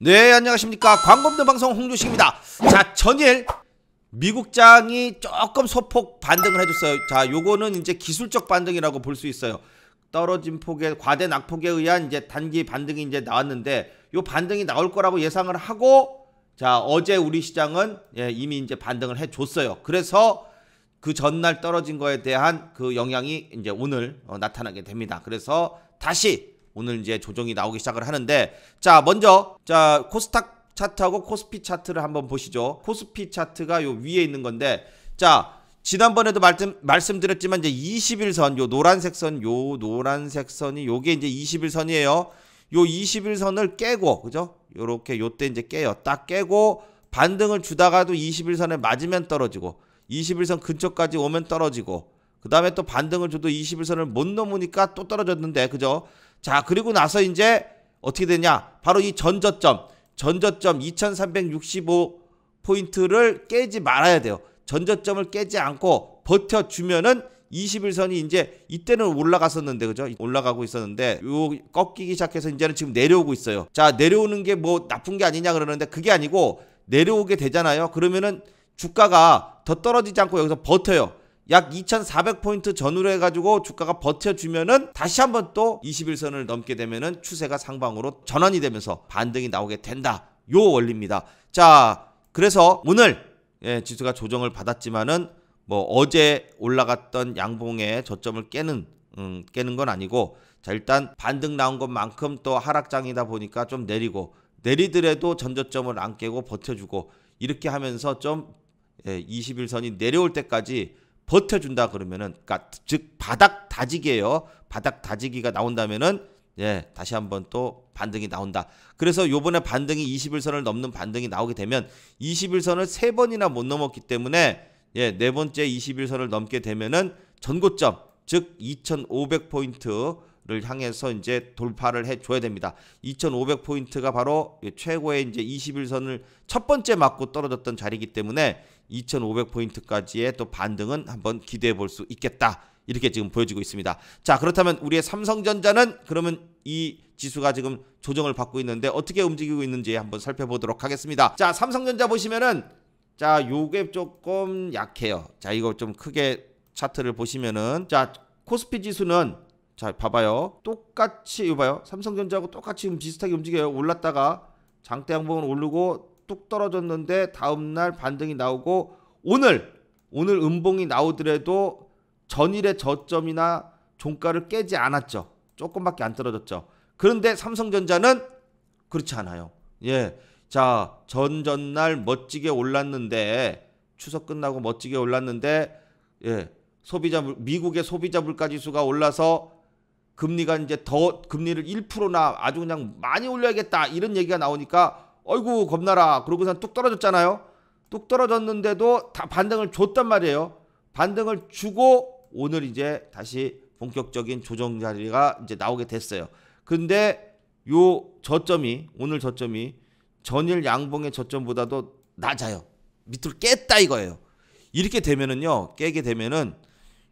네 안녕하십니까 광범대 방송 홍조식입니다 자 전일 미국장이 조금 소폭 반등을 해줬어요 자 요거는 이제 기술적 반등이라고 볼 수 있어요 떨어진 폭에 과대 낙폭에 의한 이제 단기 반등이 이제 나왔는데 요 반등이 나올 거라고 예상을 하고 자 어제 우리 시장은 예, 이미 이제 반등을 해줬어요 그래서 그 전날 떨어진 거에 대한 그 영향이 이제 오늘 어, 나타나게 됩니다 그래서 다시 오늘 이제 조정이 나오기 시작을 하는데 자 먼저 자 코스닥 차트하고 코스피 차트를 한번 보시죠. 코스피 차트가 요 위에 있는 건데 자 지난번에도 말씀, 말씀드렸지만 이제 21선 요 노란색 선요 노란색 선이 요게 이제 21선이에요. 요 21선을 깨고 그죠? 요렇게 요때 이제 깨요. 딱 깨고 반등을 주다가도 21선에 맞으면 떨어지고 21선 근처까지 오면 떨어지고 그 다음에 또 반등을 줘도 21선을 못 넘으니까 또 떨어졌는데 그죠? 자, 그리고 나서 이제 어떻게 되냐? 바로 이 전저점, 전저점 2365 포인트를 깨지 말아야 돼요. 전저점을 깨지 않고 버텨주면은 21선이 이제 이때는 올라갔었는데 그죠? 올라가고 있었는데 요 꺾이기 시작해서 이제는 지금 내려오고 있어요. 자, 내려오는 게 뭐 나쁜 게 아니냐 그러는데 그게 아니고 내려오게 되잖아요. 그러면은 주가가 더 떨어지지 않고 여기서 버텨요. 약 2,400포인트 전후로 해가지고 주가가 버텨주면은 다시 한번 또 21선을 넘게 되면은 추세가 상방으로 전환이 되면서 반등이 나오게 된다. 요 원리입니다. 자, 그래서 오늘 예, 지수가 조정을 받았지만은 뭐 어제 올라갔던 양봉의 저점을 깨는 음, 깨는 건 아니고 자 일단 반등 나온 것만큼 또 하락장이다 보니까 좀 내리고 내리더라도 전저점을 안 깨고 버텨주고 이렇게 하면서 좀 예, 21선이 내려올 때까지 버텨준다 그러면은 그러니까 즉 바닥 다지기예요. 바닥 다지기가 나온다면은 예, 다시 한번 또 반등이 나온다. 그래서 요번에 반등이 21선을 넘는 반등이 나오게 되면 21선을 세 번이나 못 넘었기 때문에 예, 네 번째 21선을 넘게 되면은 전고점 즉 2,500포인트를 향해서 이제 돌파를 해 줘야 됩니다. 2,500포인트가 바로 최고의 이제 21선을 첫 번째 맞고 떨어졌던 자리이기 때문에 2,500포인트까지의 또 반등은 한번 기대해 볼 수 있겠다. 이렇게 지금 보여지고 있습니다. 자, 그렇다면 우리의 삼성전자는 그러면 이 지수가 지금 조정을 받고 있는데 어떻게 움직이고 있는지 한번 살펴보도록 하겠습니다. 자, 삼성전자 보시면은 자, 요게 조금 약해요. 자, 이거 좀 크게 차트를 보시면은 자, 코스피 지수는 자, 봐봐요. 똑같이 이거 봐요. 삼성전자하고 똑같이 지금 비슷하게 움직여요. 올랐다가 장대 양봉은 오르고 뚝 떨어졌는데 다음날 반등이 나오고 오늘 오늘 음봉이 나오더라도 전일의 저점이나 종가를 깨지 않았죠. 조금밖에 안 떨어졌죠. 그런데 삼성전자는 그렇지 않아요. 예. 자, 전전날 멋지게 올랐는데 추석 끝나고 멋지게 올랐는데 예. 소비자 미국의 소비자 물가 지수가 올라서 금리가 이제 더 금리를 1%나 아주 그냥 많이 올려야겠다 이런 얘기가 나오니까 어이구 겁나라 그러고선 뚝 떨어졌잖아요. 뚝 떨어졌는데도 다 반등을 줬단 말이에요. 반등을 주고 오늘 이제 다시 본격적인 조정 자리가 이제 나오게 됐어요. 근데 요 저점이 오늘 저점이 전일 양봉의 저점보다도 낮아요. 밑으로 깼다 이거예요. 이렇게 되면은요. 깨게 되면은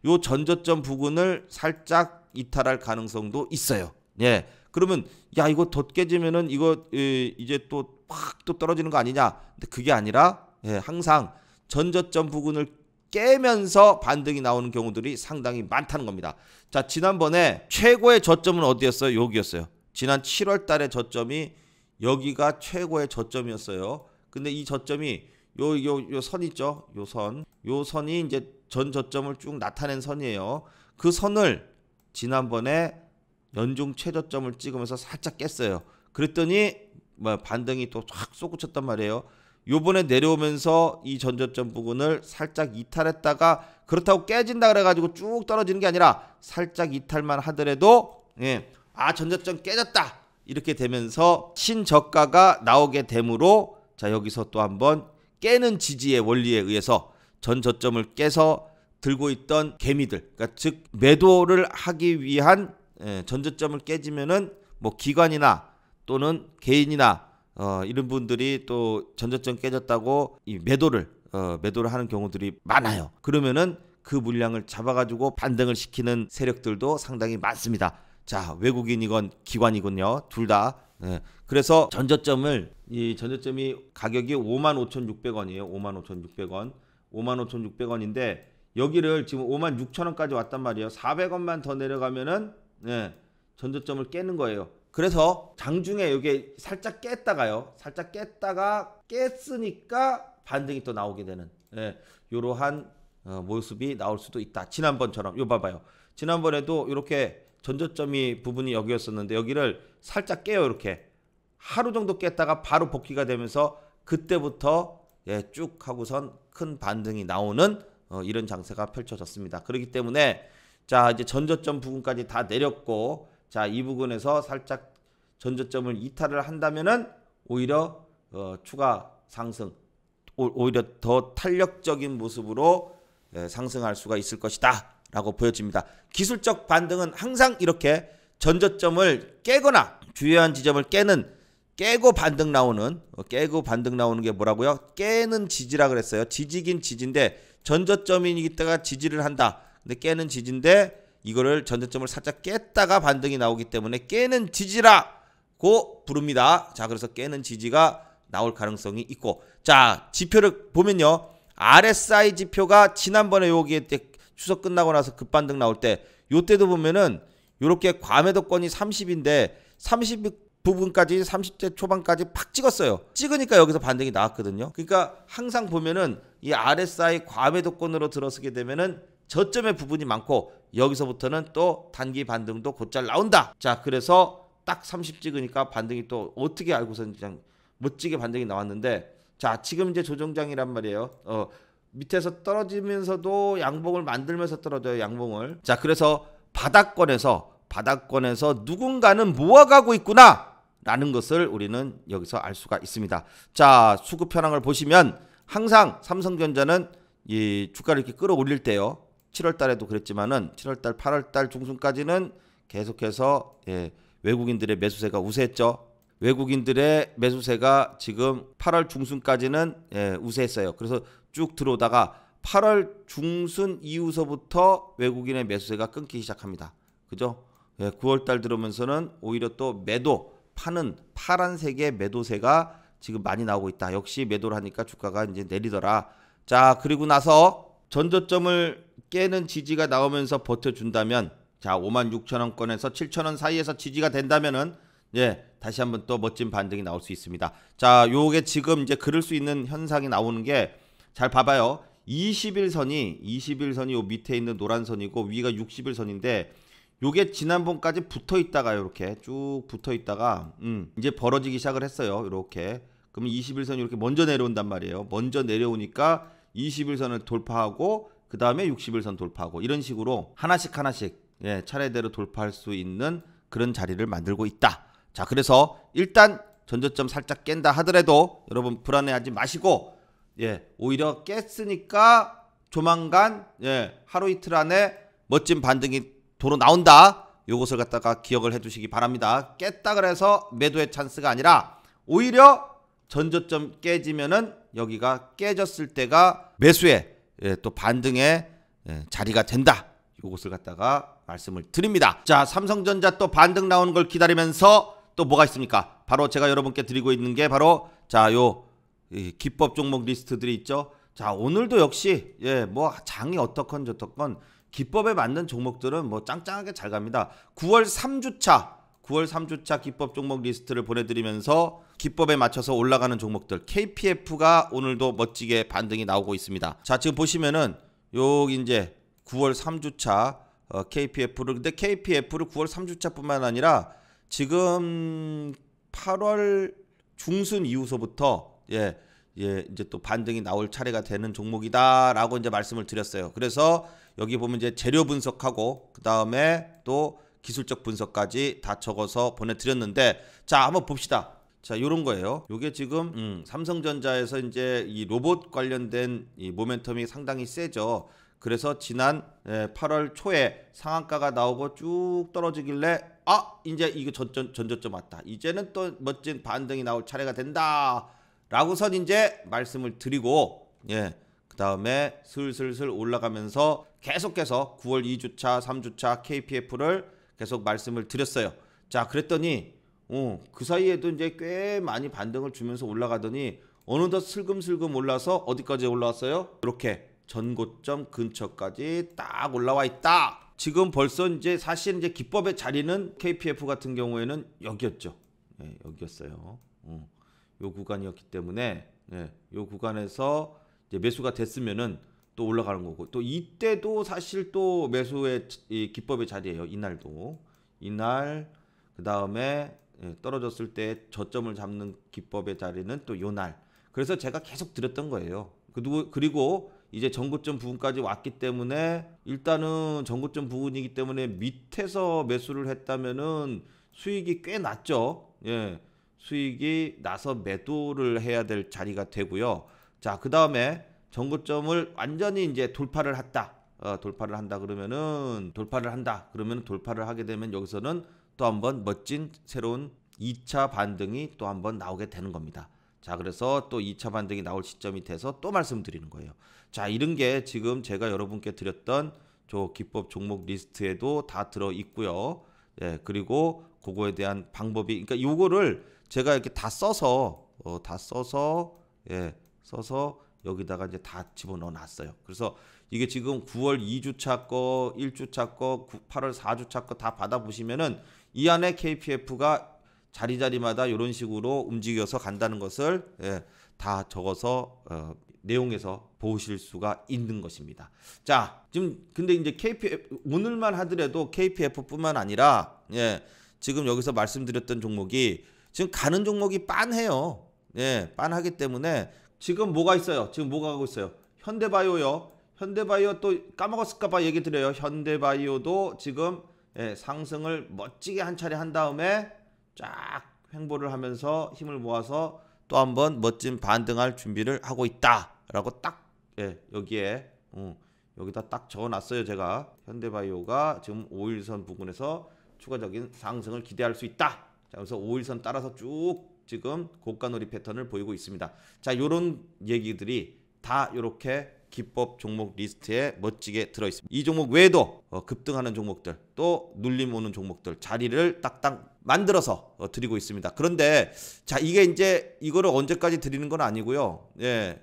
요 전저점 부근을 살짝 이탈할 가능성도 있어요. 예. 그러면 야 이거 더 깨지면은 이거 이제 또 팍또 떨어지는 거 아니냐. 근데 그게 아니라 예, 항상 전저점 부근을 깨면서 반등이 나오는 경우들이 상당히 많다는 겁니다. 자, 지난번에 최고의 저점은 어디였어요? 여기였어요. 지난 7월 달에 저점이 여기가 최고의 저점이었어요. 근데 이 저점이 요요요 선 있죠? 요 선. 요 선이 이제 전 저점을 쭉 나타낸 선이에요. 그 선을 지난번에 연중 최저점을 찍으면서 살짝 깼어요. 그랬더니 뭐 반등이 또확솟고쳤단 말이에요. 요번에 내려오면서 이 전저점 부근을 살짝 이탈했다가 그렇다고 깨진다 그래가지고 쭉 떨어지는 게 아니라 살짝 이탈만 하더라도 예, 아 전저점 깨졌다 이렇게 되면서 신저가가 나오게 되므로 자 여기서 또 한번 깨는 지지의 원리에 의해서 전저점을 깨서 들고 있던 개미들 그러니까 즉 매도를 하기 위한 예, 전저점을 깨지면은 뭐 기관이나 또는 개인이나 어, 이런 분들이 또전자점 깨졌다고 이 매도를 어, 매도를 하는 경우들이 많아요. 그러면은 그 물량을 잡아가지고 반등을 시키는 세력들도 상당히 많습니다. 자 외국인이건 기관이군요. 둘 다. 네. 그래서 전저점을 이 전저점이 가격이 55,600원이에요. 55,600원. 55,600원인데 여기를 지금 56,000원까지 왔단 말이에요. 400원만 더 내려가면은 네, 전저점을 깨는 거예요. 그래서 장중에 이게 살짝 깼다가요. 살짝 깼다가 깼으니까 반등이 또 나오게 되는 예, 이러한 어, 모습이 나올 수도 있다. 지난번처럼 요 봐봐요. 지난번에도 이렇게 전저점이 부분이 여기였었는데 여기를 살짝 깨요 이렇게 하루 정도 깼다가 바로 복귀가 되면서 그때부터 예, 쭉 하고선 큰 반등이 나오는 어, 이런 장세가 펼쳐졌습니다. 그렇기 때문에 자 이제 전저점 부분까지 다 내렸고 자, 이 부분에서 살짝 전저점을 이탈을 한다면은 오히려 어, 추가 상승 오, 히려더 탄력적인 모습으로 예, 상승할 수가 있을 것이다라고 보여집니다. 기술적 반등은 항상 이렇게 전저점을 깨거나 주요한 지점을 깨는 깨고 반등 나오는 어, 깨고 반등 나오는 게 뭐라고요? 깨는 지지라 그랬어요. 지지긴 지지인데 전저점이기 때가 지지를 한다. 근데 깨는 지지인데 이거를 전제점을 살짝 깼다가 반등이 나오기 때문에 깨는 지지라고 부릅니다. 자, 그래서 깨는 지지가 나올 가능성이 있고 자, 지표를 보면요. RSI 지표가 지난번에 여기에 추석 끝나고 나서 급반등 나올 때 요때도 보면은 요렇게 과매도권이 30인데 30 부분까지 30대 초반까지 팍 찍었어요. 찍으니까 여기서 반등이 나왔거든요. 그러니까 항상 보면은 이 RSI 과매도권으로 들어서게 되면은 저점의 부분이 많고 여기서부터는 또 단기 반등도 곧잘 나온다. 자, 그래서 딱 30 찍으니까 반등이 또 어떻게 알고선 그냥 멋지게 반등이 나왔는데 자, 지금 이제 조정장이란 말이에요. 어, 밑에서 떨어지면서도 양봉을 만들면서 떨어져요, 양봉을. 자, 그래서 바닥권에서 바닥권에서 누군가는 모아가고 있구나. 라는 것을 우리는 여기서 알 수가 있습니다. 자, 수급 현황을 보시면 항상 삼성전자는 이 주가를 이렇게 끌어올릴 때요. 7월 달에도 그랬지만은 7월 달, 8월 달 중순까지는 계속해서 예, 외국인들의 매수세가 우세했죠. 외국인들의 매수세가 지금 8월 중순까지는 예, 우세했어요. 그래서 쭉 들어오다가 8월 중순 이후서부터 외국인의 매수세가 끊기 시작합니다. 그죠? 예, 9월 달 들어오면서는 오히려 또 매도 파는 파란색의 매도세가 지금 많이 나오고 있다. 역시 매도를 하니까 주가가 이제 내리더라. 자, 그리고 나서 전저점을 깨는 지지가 나오면서 버텨준다면 자 5만 6천 원권에서 7천 원 사이에서 지지가 된다면은 예 다시 한번 또 멋진 반등이 나올 수 있습니다. 자 요게 지금 이제 그럴 수 있는 현상이 나오는 게 잘 봐봐요. 20일선이 20일선이 요 밑에 있는 노란 선이고 위가 60일선인데 요게 지난번까지 붙어 있다가 이렇게 쭉 붙어 있다가 음 이제 벌어지기 시작을 했어요. 이렇게 그럼 20일선이 이렇게 먼저 내려온단 말이에요. 먼저 내려오니까 20일선을 돌파하고 그 다음에 60일선 돌파하고 이런 식으로 하나씩 하나씩 예, 차례대로 돌파할 수 있는 그런 자리를 만들고 있다. 자, 그래서 일단 전저점 살짝 깬다 하더라도 여러분 불안해하지 마시고 예, 오히려 깼으니까 조만간 예, 하루 이틀 안에 멋진 반등이 도로 나온다. 요것을 갖다가 기억을 해 주시기 바랍니다. 깼다 그래서 매도의 찬스가 아니라 오히려 전저점 깨지면은 여기가 깨졌을 때가 매수에 예, 또 반등의 예, 자리가 된다. 이것을 갖다가 말씀을 드립니다. 자, 삼성전자 또 반등 나오는 걸 기다리면서 또 뭐가 있습니까? 바로 제가 여러분께 드리고 있는 게 바로 자, 요 기법 종목 리스트들이 있죠. 자, 오늘도 역시 예, 뭐 장이 어떻건 저떻건 기법에 맞는 종목들은 뭐 짱짱하게 잘 갑니다. 9월 3주차 9월 3주차 기법 종목 리스트를 보내드리면서 기법에 맞춰서 올라가는 종목들 KPF가 오늘도 멋지게 반등이 나오고 있습니다. 자 지금 보시면은 요 이제 9월 3주차 어, KPF를 근데 KPF를 9월 3주차뿐만 아니라 지금 8월 중순 이후서부터 예, 예 이제 또 반등이 나올 차례가 되는 종목이다라고 이제 말씀을 드렸어요. 그래서 여기 보면 이제 재료 분석하고 그 다음에 또 기술적 분석까지 다 적어서 보내드렸는데 자 한번 봅시다. 자, 요런 거예요. 요게 지금 음, 삼성전자에서 이제 이 로봇 관련된 이 모멘텀이 상당히 세죠. 그래서 지난 8월 예, 초에 상한가가 나오고 쭉 떨어지길래 아 이제 이거 전전 전저점 왔다 이제는 또 멋진 반등이 나올 차례가 된다라고선 이제 말씀을 드리고 예그 다음에 슬슬슬 올라가면서 계속해서 9월 2주차 3주차 KPF를 계속 말씀을 드렸어요 자 그랬더니 어, 그 사이에도 이제 꽤 많이 반등을 주면서 올라가더니 어느덧 슬금슬금 올라서 어디까지 올라왔어요? 이렇게 전고점 근처까지 딱 올라와 있다. 지금 벌써 이제 사실 이제 기법의 자리는 KPF 같은 경우에는 여기였죠. 네, 여기였어요. 어, 요 구간이었기 때문에 네, 요 구간에서 이제 매수가 됐으면은 또 올라가는 거고 또 이때도 사실 또 매수의 기법의 자리예요. 이날도 이날 그 다음에 예, 떨어졌을 때 저점을 잡는 기법의 자리는 또 요날. 그래서 제가 계속 드렸던 거예요. 그 그리고 이제 전고점 부분까지 왔기 때문에 일단은 전고점 부분이기 때문에 밑에서 매수를 했다면은 수익이 꽤 났죠. 예. 수익이 나서 매도를 해야 될 자리가 되고요. 자, 그 다음에 전고점을 완전히 이제 돌파를 했다. 어, 돌파를 한다 그러면은 돌파를 한다 그러면 돌파를 하게 되면 여기서는 또 한번 멋진 새로운 2차 반등이 또 한번 나오게 되는 겁니다. 자, 그래서 또 2차 반등이 나올 시점이 돼서 또 말씀드리는 거예요. 자, 이런 게 지금 제가 여러분께 드렸던 저 기법 종목 리스트에도 다 들어 있고요. 예, 그리고 그거에 대한 방법이 그러니까 요거를 제가 이렇게 다 써서 어, 다 써서 예, 써서 여기다가 이제 다 집어넣어 놨어요. 그래서 이게 지금 9월 2주차 거, 1주차 거, 8월 4주차 거 다 받아 보시면은 이 안에 KPF가 자리자리마다 이런 식으로 움직여서 간다는 것을 예, 다 적어서 어, 내용에서 보실 수가 있는 것입니다. 자, 지금 근데 이제 KPF 오늘만 하더라도 KPF뿐만 아니라 예, 지금 여기서 말씀드렸던 종목이 지금 가는 종목이 빤해요. 예, 빤하기 때문에 지금 뭐가 있어요? 지금 뭐가 하고 있어요? 현대바이오요. 현대바이오 또 까먹었을까봐 얘기 드려요. 현대바이오도 지금 예, 상승을 멋지게 한 차례 한 다음에 쫙 횡보를 하면서 힘을 모아서 또 한번 멋진 반등할 준비를 하고 있다라고 딱 예, 여기에 음, 여기다 딱 적어놨어요 제가 현대바이오가 지금 5일선 부근에서 추가적인 상승을 기대할 수 있다. 자, 그래서 5일선 따라서 쭉 지금 고가 놀이 패턴을 보이고 있습니다. 자, 요런 얘기들이 다 요렇게 기법 종목 리스트에 멋지게 들어있습니다. 이 종목 외에도 어, 급등하는 종목들 또 눌림 오는 종목들 자리를 딱딱 만들어서 어, 드리고 있습니다. 그런데 자 이게 이제 이거를 언제까지 드리는 건 아니고요. 예.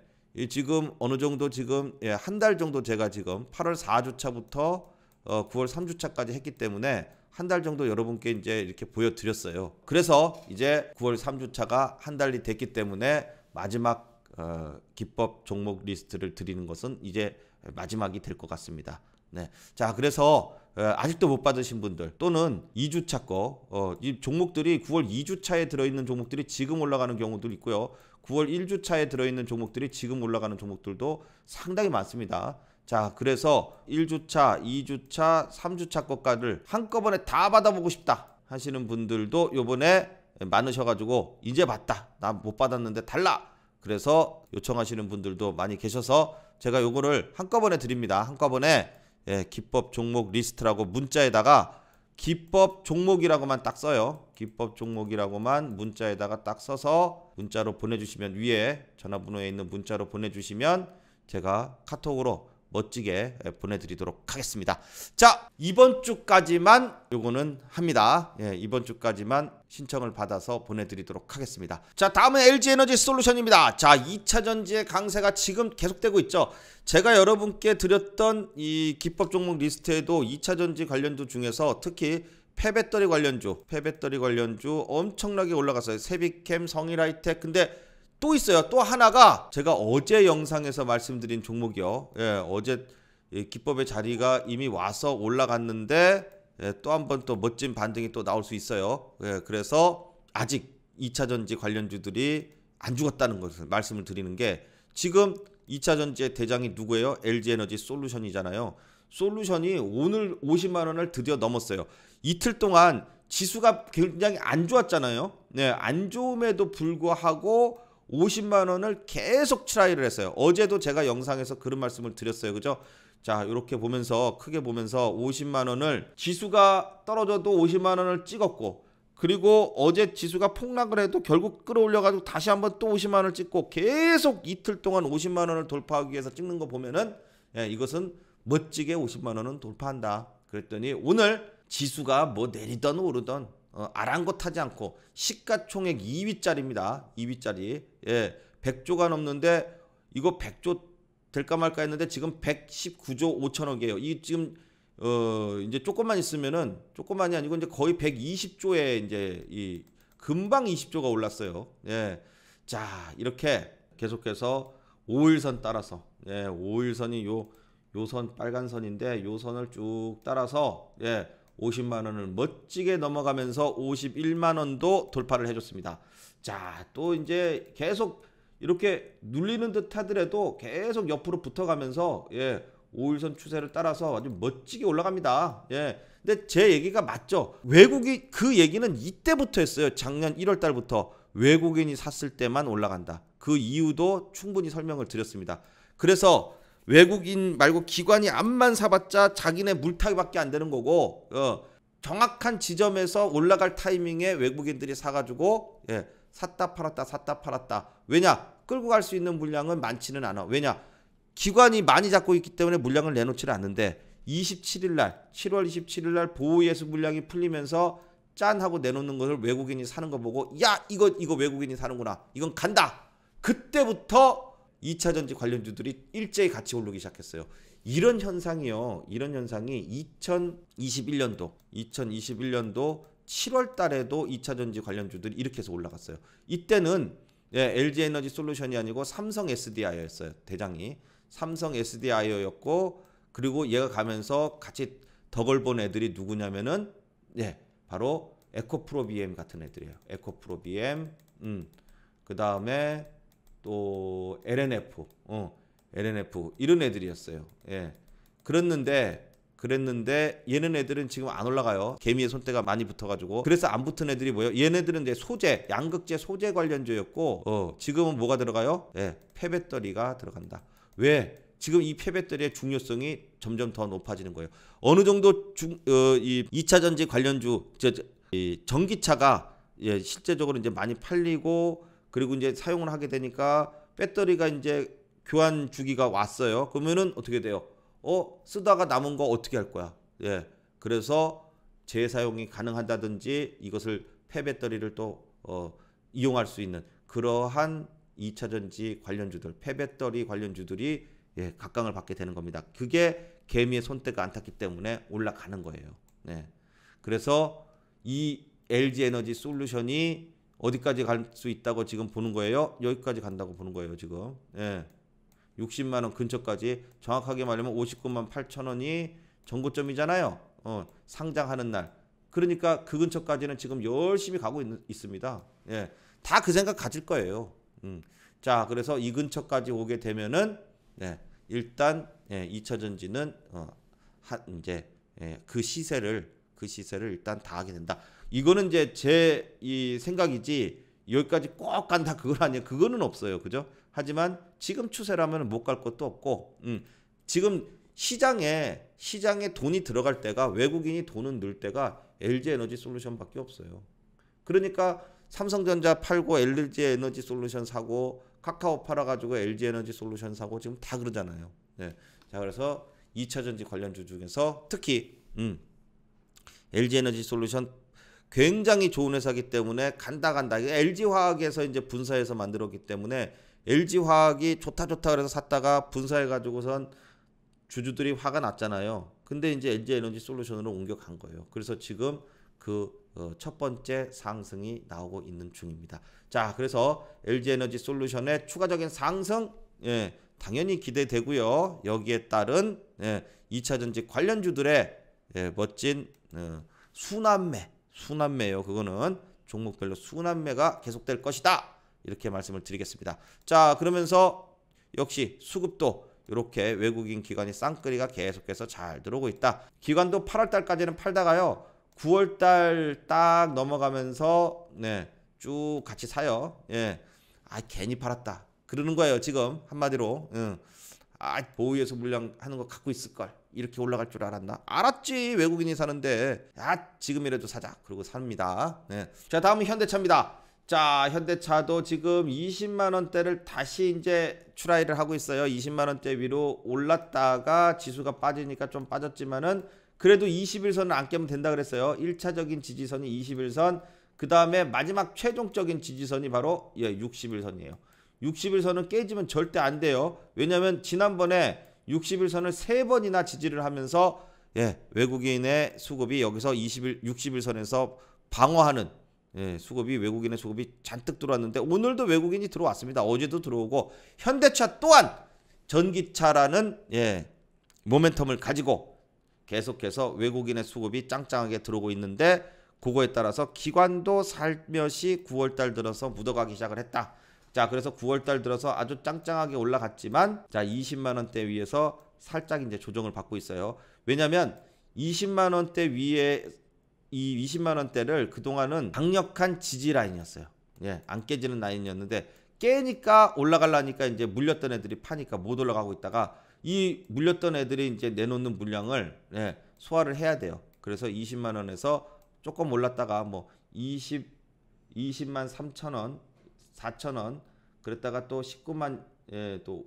지금 어느 정도 지금 예, 한 달 정도 제가 지금 8월 4주차부터 어, 9월 3주차까지 했기 때문에 한 달 정도 여러분께 이제 이렇게 보여드렸어요. 그래서 이제 9월 3주차가 한 달이 됐기 때문에 마지막 어, 기법 종목 리스트를 드리는 것은 이제 마지막이 될 것 같습니다. 네. 자, 그래서 어, 아직도 못 받으신 분들 또는 2주차 거, 어, 이 종목들이 9월 2주차에 들어있는 종목들이 지금 올라가는 경우도 있고요. 9월 1주차에 들어있는 종목들이 지금 올라가는 종목들도 상당히 많습니다. 자, 그래서 1주차, 2주차, 3주차 것까지를 한꺼번에 다 받아보고 싶다 하시는 분들도 요번에 많으셔가지고 이제 봤다. 나 못 받았는데 달라. 그래서 요청하시는 분들도 많이 계셔서 제가 요거를 한꺼번에 드립니다. 한꺼번에 예, 기법 종목 리스트라고 문자에다가 기법 종목이라고만 딱 써요. 기법 종목이라고만 문자에다가 딱 써서 문자로 보내주시면 위에 전화번호에 있는 문자로 보내주시면 제가 카톡으로 멋지게 예, 보내드리도록 하겠습니다. 자, 이번 주까지만 요거는 합니다. 예, 이번 주까지만 신청을 받아서 보내드리도록 하겠습니다. 자, 다음은 LG 에너지 솔루션입니다. 자, 2차 전지의 강세가 지금 계속되고 있죠. 제가 여러분께 드렸던 이 기법 종목 리스트에도 2차 전지 관련주 중에서 특히 폐배터리 관련주, 폐배터리 관련주 엄청나게 올라갔어요. 세비캠, 성일하이텍. 근데 또 있어요. 또 하나가 제가 어제 영상에서 말씀드린 종목이요. 예, 어제 기법의 자리가 이미 와서 올라갔는데 예, 또한 번또 멋진 반등이 또 나올 수 있어요. 예, 그래서 아직 2차전지 관련주들이 안 죽었다는 것을 말씀을 드리는 게 지금 2차전지의 대장이 누구예요? LG에너지 솔루션이잖아요. 솔루션이 오늘 50만 원을 드디어 넘었어요. 이틀 동안 지수가 굉장히 안 좋았잖아요. 네, 안 좋음에도 불구하고 50만 원을 계속 트라이를 했어요. 어제도 제가 영상에서 그런 말씀을 드렸어요. 그죠? 자, 이렇게 보면서 크게 보면서 50만 원을 지수가 떨어져도 50만 원을 찍었고 그리고 어제 지수가 폭락을 해도 결국 끌어올려 가지고 다시 한번 또 50만 원을 찍고 계속 이틀 동안 50만 원을 돌파하기 위해서 찍는 거 보면은 예, 이것은 멋지게 50만 원은 돌파한다. 그랬더니 오늘 지수가 뭐 내리던 오르던 어, 아랑곳하지 않고 시가총액 2위짜리입니다. 2위짜리. 예. 100조가 넘는데 이거 100조 될까 말까 했는데 지금 119조 5천억이에요. 이 지금 어 이제 조금만 있으면은 조금만이 아니고 이제 거의 120조에 이제 이 금방 20조가 올랐어요. 예. 자, 이렇게 계속해서 5일선 따라서 예, 5일선이 요 요 선 빨간 선인데 요 선을 쭉 따라서 예, 50만 원을 멋지게 넘어가면서 51만 원도 돌파를 해줬습니다. 자, 또 이제 계속 이렇게 눌리는 듯 하더라도 계속 옆으로 붙어가면서 예, 5일선 추세를 따라서 아주 멋지게 올라갑니다. 예. 근데 제 얘기가 맞죠. 외국이 그 얘기는 이때부터 했어요. 작년 1월 달부터 외국인이 샀을 때만 올라간다. 그 이유도 충분히 설명을 드렸습니다. 그래서 외국인 말고 기관이 암만 사봤자 자기네 물타기밖에 안 되는 거고 어, 정확한 지점에서 올라갈 타이밍에 외국인들이 사가지고 예, 샀다 팔았다 샀다 팔았다 왜냐 끌고 갈 수 있는 물량은 많지는 않아 왜냐 기관이 많이 잡고 있기 때문에 물량을 내놓지를 않는데 27일 날 7월 27일 날 보호 예수 물량이 풀리면서 짠 하고 내놓는 것을 외국인이 사는 거 보고 야 이거 이거 외국인이 사는구나 이건 간다 그때부터 2차 전지 관련주들이 일제히 같이 오르기 시작했어요. 이런 현상이요. 이런 현상이 2021년도, 2021년도 7월 달에도 2차 전지 관련주들이 이렇게 해서 올라갔어요. 이때는 예, LG 에너지 솔루션이 아니고 삼성 SDI였어요. 대장이. 삼성 SDI였고 그리고 얘가 가면서 같이 덕을 본 애들이 누구냐면은 예, 바로 에코프로 BM 같은 애들이에요. 에코프로 BM, 음. 그다음에 또 LNF, 어, LNF 이런 애들이었어요. 예. 그랬는데 그랬는데 얘는 애들은 지금 안 올라가요. 개미의 손때가 많이 붙어가지고 그래서 안 붙은 애들이 뭐예요? 얘네들은 이제 소재, 양극재 소재 관련주였고 어, 지금은 뭐가 들어가요? 예, 폐배터리가 들어간다. 왜? 지금 이 폐배터리의 중요성이 점점 더 높아지는 거예요. 어느 정도 중, 어, 이 2차 전지 관련주, 저, 저, 이 전기차가 예, 실제적으로 이제 많이 팔리고 그리고 이제 사용을 하게 되니까 배터리가 이제 교환 주기가 왔어요. 그러면은 어떻게 돼요? 어, 쓰다가 남은 거 어떻게 할 거야? 예. 그래서 재사용이 가능하다든지 이것을 폐배터리를 또 어, 이용할 수 있는 그러한 2차 전지 관련주들, 폐배터리 관련주들이 예, 각광을 받게 되는 겁니다. 그게 개미의 손때가 안 탔기 때문에 올라가는 거예요. 네. 그래서 이 LG 에너지 솔루션이 어디까지 갈 수 있다고 지금 보는 거예요? 여기까지 간다고 보는 거예요, 지금. 예. 60만 원 근처까지 정확하게 말하면 59만 8천 원이 정고점이잖아요. 어, 상장하는 날. 그러니까 그 근처까지는 지금 열심히 가고 있, 습니다 예. 다 그 생각 가질 거예요. 음. 자, 그래서 이 근처까지 오게 되면은 예, 일단 예, 2차 전지는 어, 한 이제 예, 그 시세를 그 시세를 일단 다 하게 된다. 이거는 이제 제 이 생각이지 여기까지 꼭 간다 그건 아니에요. 그거는 없어요. 그죠? 하지만 지금 추세라면 못 갈 것도 없고 음, 지금 시장에 시장에 돈이 들어갈 때가 외국인이 돈을 넣을 때가 LG 에너지 솔루션밖에 없어요. 그러니까 삼성전자 팔고 LG 에너지 솔루션 사고 카카오 팔아가지고 LG 에너지 솔루션 사고 지금 다 그러잖아요. 네. 자 그래서 2차전지 관련주 중에서 특히 음, LG 에너지 솔루션 굉장히 좋은 회사기 때문에 간다 간다. LG 화학에서 이제 분사해서 만들었기 때문에 LG 화학이 좋다 좋다 그래서 샀다가 분사해 가지고선 주주들이 화가 났잖아요. 근데 이제 LG 에너지 솔루션으로 옮겨간 거예요. 그래서 지금 그첫 어, 번째 상승이 나오고 있는 중입니다. 자, 그래서 LG 에너지 솔루션의 추가적인 상승 예, 당연히 기대되고요. 여기에 따른 예, 2차 전지 관련주들의 예, 멋진 어, 순환매 순환매예요. 그거는 종목별로 순환매가 계속될 것이다. 이렇게 말씀을 드리겠습니다. 자, 그러면서 역시 수급도 이렇게 외국인 기관이 쌍끌이가 계속해서 잘 들어오고 있다. 기관도 8월 달까지는 팔다가요. 9월 달 딱 넘어가면서 네, 쭉 같이 사요. 예. 아, 괜히 팔았다. 그러는 거예요, 지금 한마디로. 응. 아, 보유에서 물량 하는 거 갖고 있을 걸. 이렇게 올라갈 줄 알았나? 알았지 외국인이 사는데 아 지금이라도 사자 그리고 삽니다 네. 자 다음은 현대차입니다 자 현대차도 지금 20만원대를 다시 이제 출하이를 하고 있어요 20만원대 위로 올랐다가 지수가 빠지니까 좀 빠졌지만은 그래도 21선을 안 깨면 된다 그랬어요 1차적인 지지선이 21선 그 다음에 마지막 최종적인 지지선이 바로 예, 61선이에요 61선은 깨지면 절대 안 돼요 왜냐면 지난번에 61선을 세 번이나 지지를 하면서 예, 외국인의 수급이 여기서 21, 61선에서 방어하는 예, 수급이 외국인의 수급이 잔뜩 들어왔는데 오늘도 외국인이 들어왔습니다. 어제도 들어오고 현대차 또한 전기차라는 예, 모멘텀을 가지고 계속해서 외국인의 수급이 짱짱하게 들어오고 있는데 그거에 따라서 기관도 살며시 9월달 들어서 묻어가기 시작을 했다. 자 그래서 9월달 들어서 아주 짱짱하게 올라갔지만 자 20만원대 위에서 살짝 이제 조정을 받고 있어요 왜냐면 20만원대 위에 이 20만원대를 그동안은 강력한 지지 라인이었어요 예안 깨지는 라인이었는데 깨니까 올라가려니까 이제 물렸던 애들이 파니까 못 올라가고 있다가 이 물렸던 애들이 이제 내놓는 물량을 예, 소화를 해야 돼요. 그래서 20만 원에서 조금 올랐다가 뭐 20 20만 3천 원 4,000원 그랬다가 또 19만 예, 또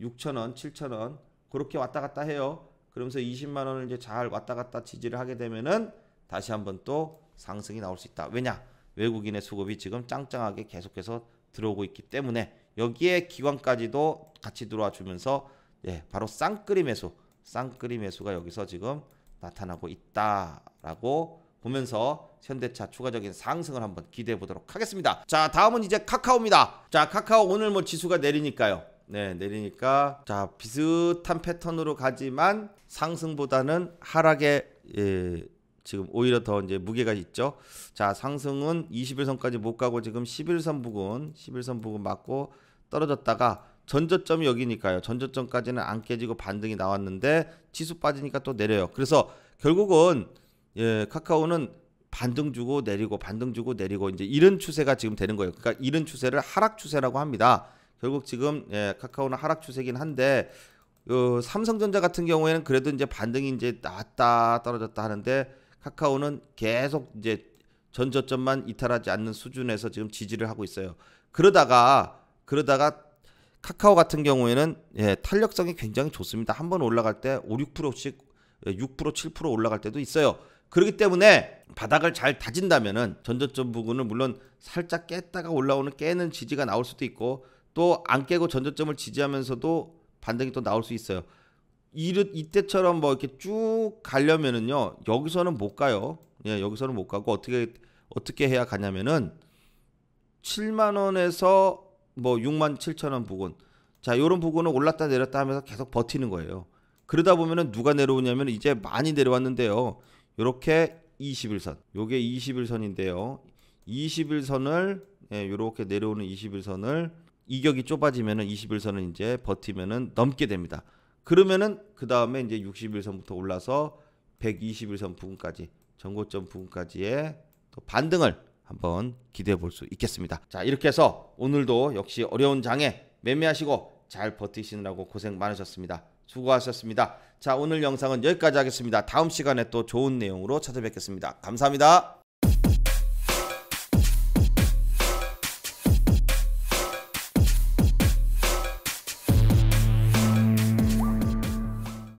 6,000원, 7,000원 그렇게 왔다 갔다 해요. 그러면서 20만 원을 이제 잘 왔다 갔다 지지를 하게 되면은 다시 한번 또 상승이 나올 수 있다. 왜냐? 외국인의 수급이 지금 짱짱하게 계속해서 들어오고 있기 때문에 여기에 기관까지도 같이 들어와 주면서 예, 바로 쌍끌이 매수, 쌍끌이 매수가 여기서 지금 나타나고 있다라고 보면서 현대차 추가적인 상승을 한번 기대해 보도록 하겠습니다. 자, 다음은 이제 카카오입니다. 자, 카카오 오늘 뭐 지수가 내리니까요. 네, 내리니까 자, 비슷한 패턴으로 가지만 상승보다는 하락에 예, 지금 오히려 더 이제 무게가 있죠. 자, 상승은 21선까지 못 가고 지금 11선 부근, 11선 부근 맞고 떨어졌다가 전저점이 여기니까요. 전저점까지는 안 깨지고 반등이 나왔는데 지수 빠지니까 또 내려요. 그래서 결국은 예, 카카오는 반등 주고 내리고 반등 주고 내리고 이제 이런 추세가 지금 되는 거예요. 그러니까 이런 추세를 하락 추세라고 합니다. 결국 지금 예, 카카오는 하락 추세긴 한데 어, 삼성전자 같은 경우에는 그래도 이제 반등이 이제 나왔다 떨어졌다 하는데 카카오는 계속 이제 전 저점만 이탈하지 않는 수준에서 지금 지지를 하고 있어요. 그러다가 그러다가 카카오 같은 경우에는 예, 탄력성이 굉장히 좋습니다. 한 번 올라갈 때 5, 6%씩 6% 7% 올라갈 때도 있어요. 그렇기 때문에 바닥을 잘 다진다면은 전저점 부분을 물론 살짝 깼다가 올라오는 깨는 지지가 나올 수도 있고 또 안 깨고 전저점을 지지하면서도 반등이 또 나올 수 있어요. 이르, 이때처럼 뭐 이렇게 쭉 가려면은요 여기서는 못 가요. 예, 여기서는 못 가고 어떻게 어떻게 해야 가냐면은 7만 원에서 뭐 6만 7천 원 부근 자 요런 부근은 올랐다 내렸다 하면서 계속 버티는 거예요. 그러다 보면은 누가 내려오냐면 이제 많이 내려왔는데요. 이렇게 21선. 요게 21선인데요. 21선을 이렇게 예, 내려오는 21선을 이격이 좁아지면은 21선은 이제 버티면은 넘게 됩니다. 그러면은 그 다음에 이제 61선부터 올라서 121선 부분까지 전고점 부분까지의 또 반등을 한번 기대해 볼 수 있겠습니다. 자 이렇게 해서 오늘도 역시 어려운 장에 매매하시고 잘 버티시느라고 고생 많으셨습니다. 수고하셨습니다. 자, 오늘 영상은 여기까지 하겠습니다. 다음 시간에 또 좋은 내용으로 찾아뵙겠습니다. 감사합니다.